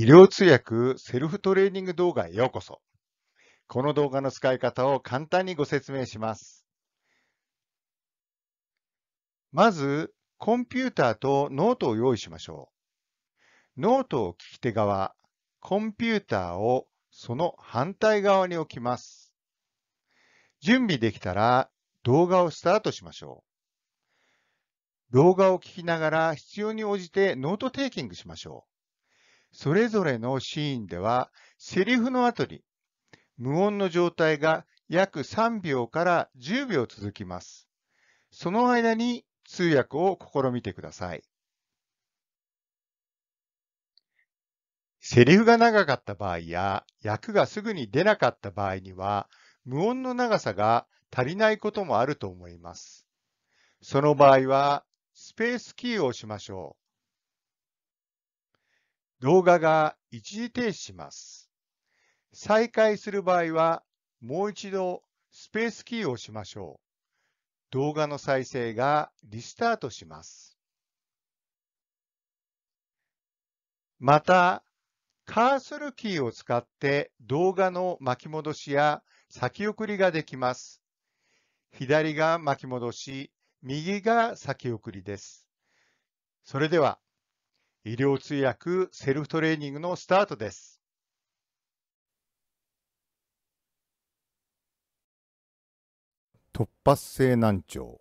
医療通訳セルフトレーニング動画へようこそ。この動画の使い方を簡単にご説明します。まず、コンピューターとノートを用意しましょう。ノートを聞き手側、コンピューターをその反対側に置きます。準備できたら動画をスタートしましょう。動画を聞きながら必要に応じてノートテイキングしましょう。それぞれのシーンでは、セリフの後に無音の状態が約3秒から10秒続きます。その間に通訳を試みてください。セリフが長かった場合や、役がすぐに出なかった場合には、無音の長さが足りないこともあると思います。その場合は、スペースキーを押しましょう。動画が一時停止します。再開する場合は、もう一度スペースキーを押しましょう。動画の再生がリスタートします。また、カーソルキーを使って動画の巻き戻しや先送りができます。左が巻き戻し、右が先送りです。それでは医療通訳セルフトレーニングのスタートです。突発性難聴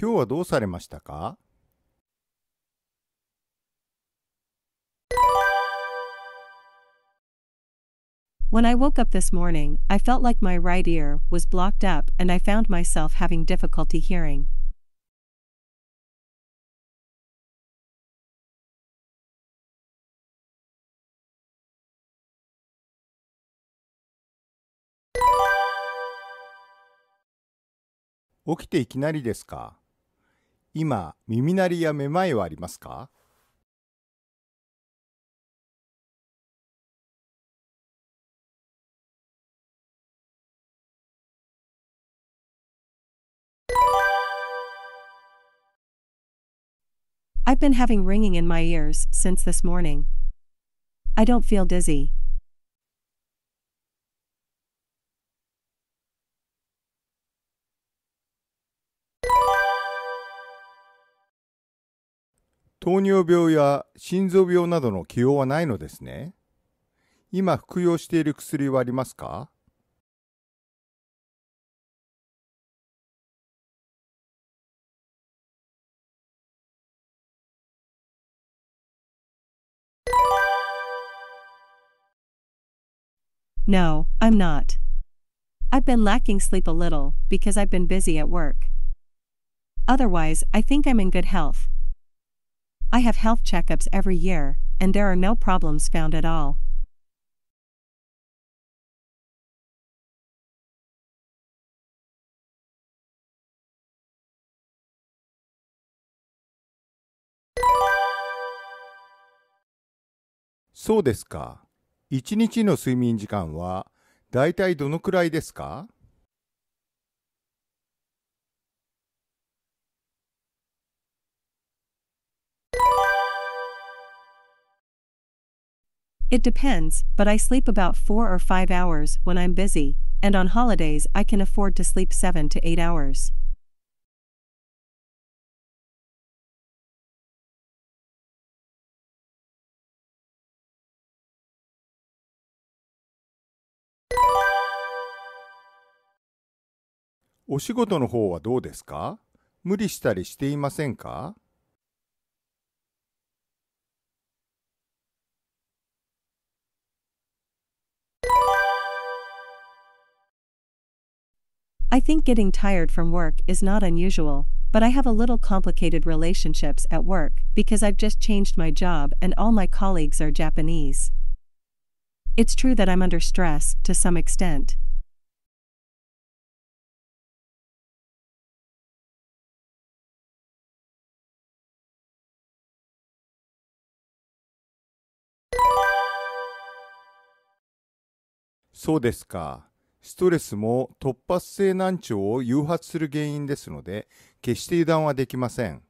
今日はどうされましたか When I woke up this morning, I felt like my right ear was blocked up and I found myself having difficulty hearing. 起きていきなりですか今耳鳴りやめまいはありますか I've been having ringing in my ears since this morning. I don't feel dizzy. 糖尿病や心臓病などの気用はないのですね。今服用している薬はありますか No, I'm not. I've been lacking sleep a little, because I've been busy at work. Otherwise, I think I'm in good health. I have health checkups every year, and there are no problems found at all. So ka. 1日の睡眠時間はだいたいどのくらいですか？It depends, but I sleep about 4 or 5 hours when I'm busy, and on holidays I can afford to sleep 7 to 8 hours. I think getting tired from work is not unusual, but I have a little complicated relationships at work because I've just changed my job and all my colleagues are Japanese. It's true that I'm under stress to some extent. そうですか。ストレスも突発性難聴を誘発する原因ですので、決して油断はできません。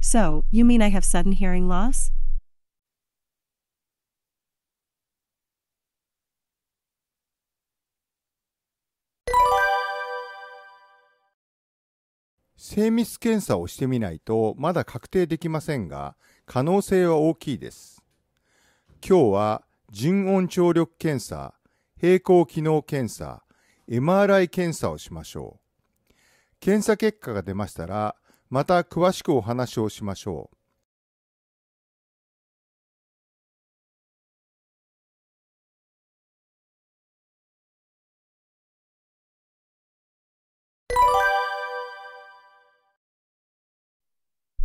So, you mean I have sudden hearing loss? 精密検査をしてみないとまだ確定できませんが、可能性は大きいです。今日は純音聴力検査、平行機能検査、MRI 検査をしましょう。検査結果が出ましたら、また詳しくお話をしましょう。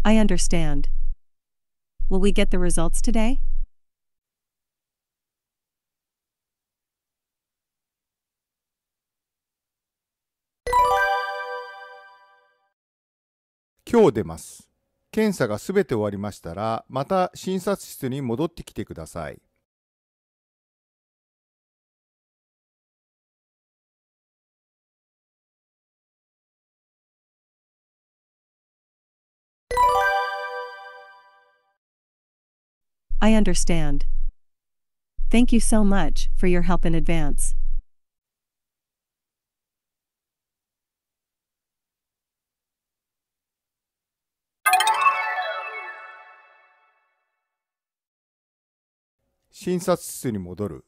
I understand. Will we get the results today? 今日出ます。検査がすべて終わりましたら、また診察室に戻ってきてください。I understand. Thank you so much for your help in advance. 診察室に戻る。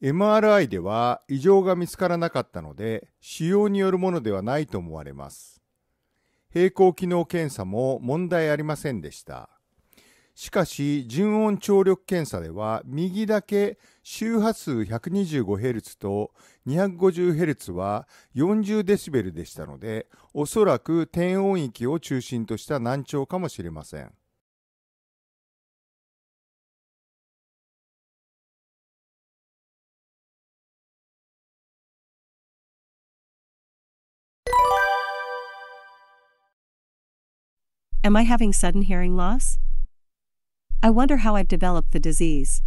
MRI では異常が見つからなかったので、腫瘍によるものではないと思われます。平行機能検査も問題ありませんでした。しかし、純音聴力検査では、右だけ周波数 125Hz と 250Hz は 40dB でしたので、おそらく低音域を中心とした難聴かもしれません。Am I having sudden hearing loss? I wonder how I've developed the disease.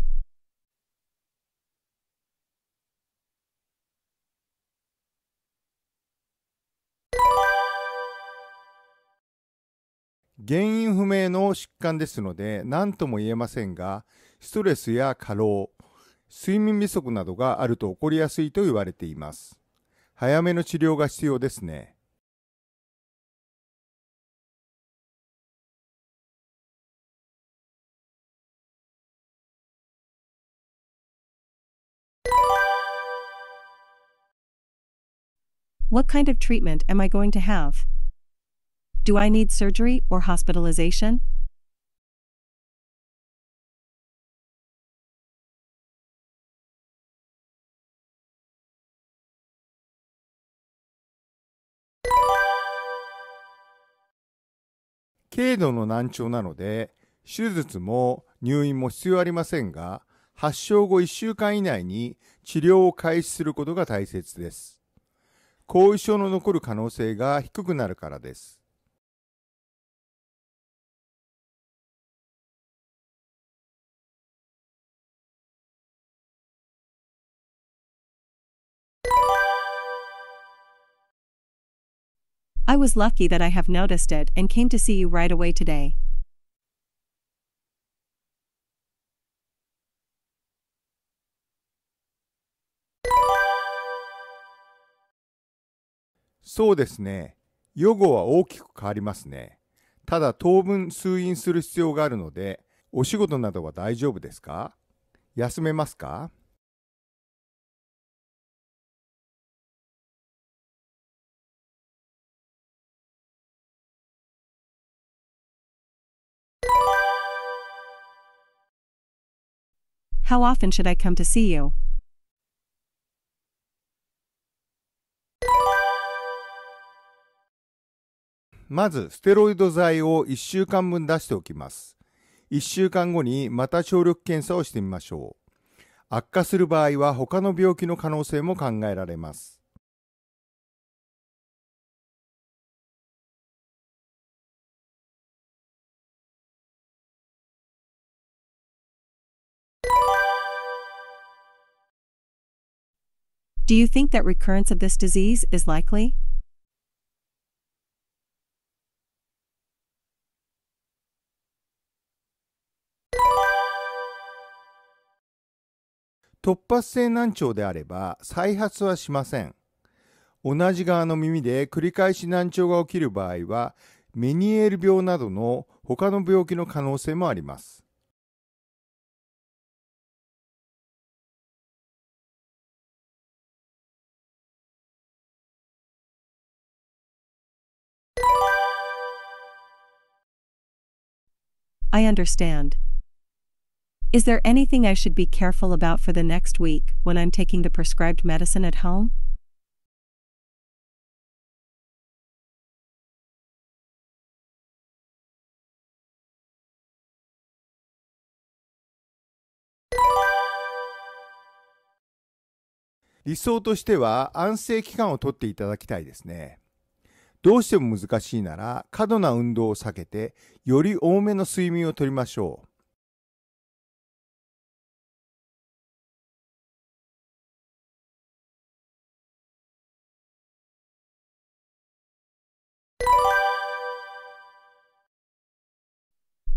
原因不明の疾患ですので何とも言えませんが、ストレスや過労、睡眠不足などがあると起こりやすいと言われています。早めの治療が必要ですね。What kind of treatment am I going to have? Do I need surgery or hospitalization? 軽度の難聴なので手術も入院も必要ありませんが発症後1週間以内に治療を開始することが大切です後遺症の残る可能性が低くなるからです。I was lucky that I have noticed it and came to see you right away today. そうですね。予後は大きく変わりますね。ただ当分通院する必要があるので、お仕事などは大丈夫ですか休めますか How often should I come to see you? まずステロイド剤を1週間分出しておきます。1週間後にまた聴力検査をしてみましょう。悪化する場合は他の病気の可能性も考えられます。Do you think that recurrence of this disease is likely? 突発性難聴であれば再発はしません。同じ側の耳で繰り返し難聴が起きる場合は、メニエール病などの他の病気の可能性もあります。I understand. Is there anything I should be careful about for the next week when I'm taking the prescribed medicine at home? 理想としては安静期間をとっていただきたいですね。どうしても難しいなら過度な運動を避けてより多めの睡眠をとりましょう。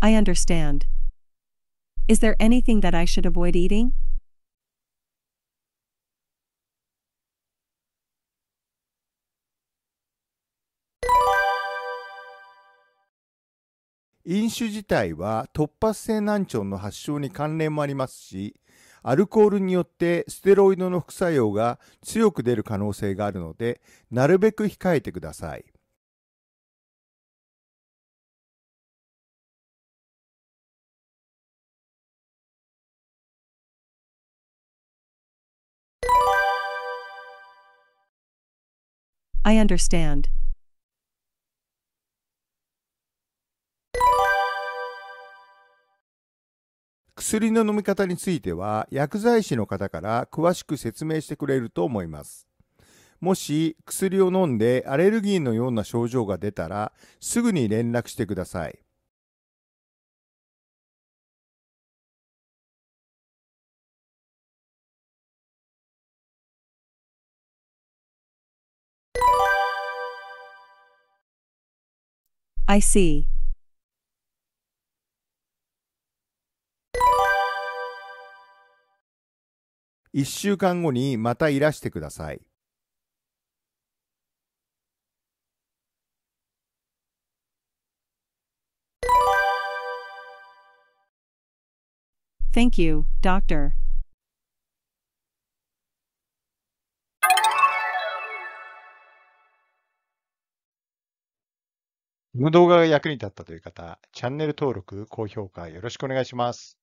I understand. Is there anything that I should avoid eating? 飲酒自体は突発性難聴の発症に関連もありますし、アルコールによってステロイドの副作用が強く出る可能性があるので、なるべく控えてください。I understand. 薬の飲み方については薬剤師の方から詳しく説明してくれると思います。もし薬を飲んでアレルギーのような症状が出たらすぐに連絡してください。I see. 1週間後にまたいらしてください。Thank you, doctor. この動画が役に立ったという方、チャンネル登録、高評価よろしくお願いします。